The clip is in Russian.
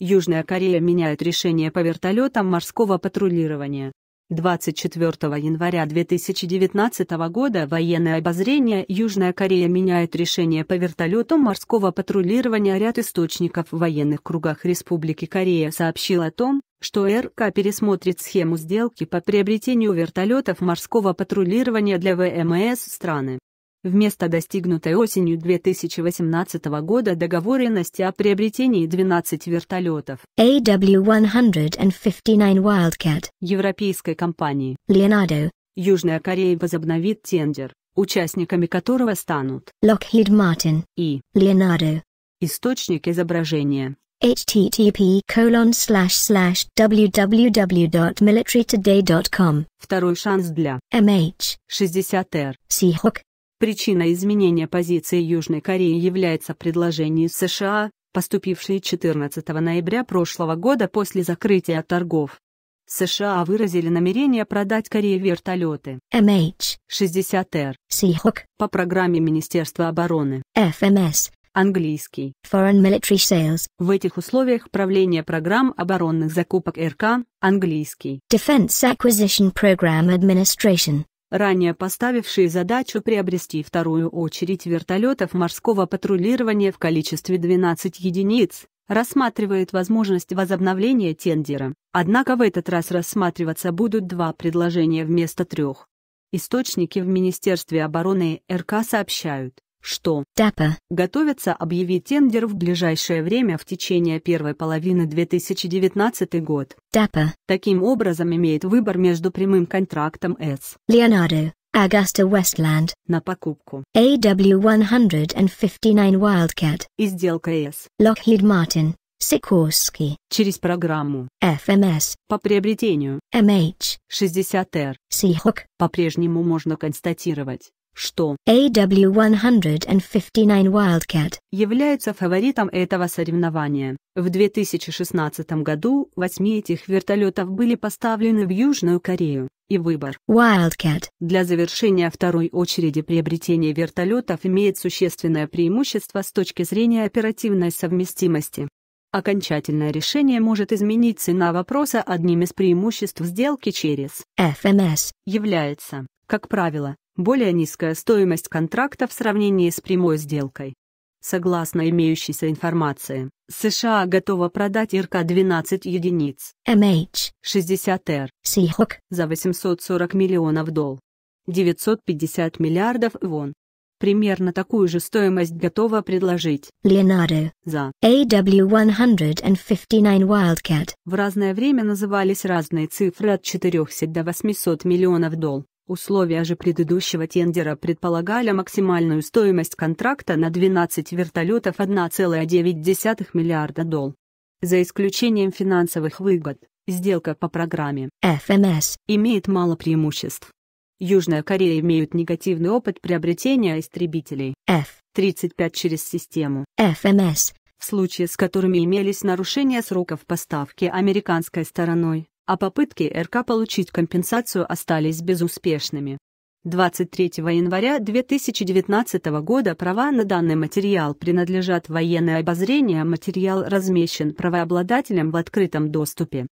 Южная Корея меняет решение по вертолетам морского патрулирования. 24 января 2019 года военное обозрение Южная Корея меняет решение по вертолетам морского патрулирования. Ряд источников в военных кругах Республики Корея сообщил о том, что РК пересмотрит схему сделки по приобретению вертолетов морского патрулирования для ВМС страны. Вместо достигнутой осенью 2018 года договоренности о приобретении 12 вертолетов AW-159 Wildcat европейской компании Leonardo Южная Корея возобновит тендер, участниками которого станут Lockheed Martin и Leonardo. Источник изображения http www.militarytoday.com Второй шанс для MH 60R Seahawk Причина изменения позиции Южной Кореи является предложение США, поступившее 14 ноября прошлого года после закрытия торгов. США выразили намерение продать Корее вертолеты MH-60R Seahawk по программе Министерства обороны FMS английский Foreign Military Sales. В этих условиях правление программ оборонных закупок РК, английский Defense Acquisition Program Administration ранее поставившие задачу приобрести вторую очередь вертолетов морского патрулирования в количестве 12 единиц, рассматривает возможность возобновления тендера. Однако в этот раз рассматриваться будут два предложения вместо трех. Источники в Министерстве обороны РК сообщают, что ТАПа готовится объявить тендер в ближайшее время в течение первой половины 2019 год. ТАПа таким образом имеет выбор между прямым контрактом S Leonardo Augusta Westland на покупку AW159 Wildcat и сделкой S Lockheed Martin Sikorsky через программу FMS по приобретению MH60R Seahawk по-прежнему можно констатировать, что AW159 Wildcat является фаворитом этого соревнования. В 2016 году восьми этих вертолетов были поставлены в Южную Корею, и выбор Wildcat для завершения второй очереди приобретения вертолетов имеет существенное преимущество с точки зрения оперативной совместимости. Окончательное решение может изменить цена вопроса одним из преимуществ сделки через FMS является, как правило, более низкая стоимость контракта в сравнении с прямой сделкой. Согласно имеющейся информации, США готова продать ИРК 12 единиц MH 60R Seahawk за 840 миллионов дол. 950 миллиардов вон. Примерно такую же стоимость готова предложить Леонардо за AW159 Wildcat. В разное время назывались разные цифры от 400 до 800 миллионов дол Условия же предыдущего тендера предполагали максимальную стоимость контракта на 12 вертолетов 1,9 миллиарда дол. За исключением финансовых выгод, сделка по программе FMS имеет мало преимуществ. Южная Корея имеет негативный опыт приобретения истребителей F-35 через систему FMS, в случае с которыми имелись нарушения сроков поставки американской стороной а попытки РК получить компенсацию остались безуспешными. 23 января 2019 года права на данный материал принадлежат военное обозрение, материал размещен правообладателем в открытом доступе.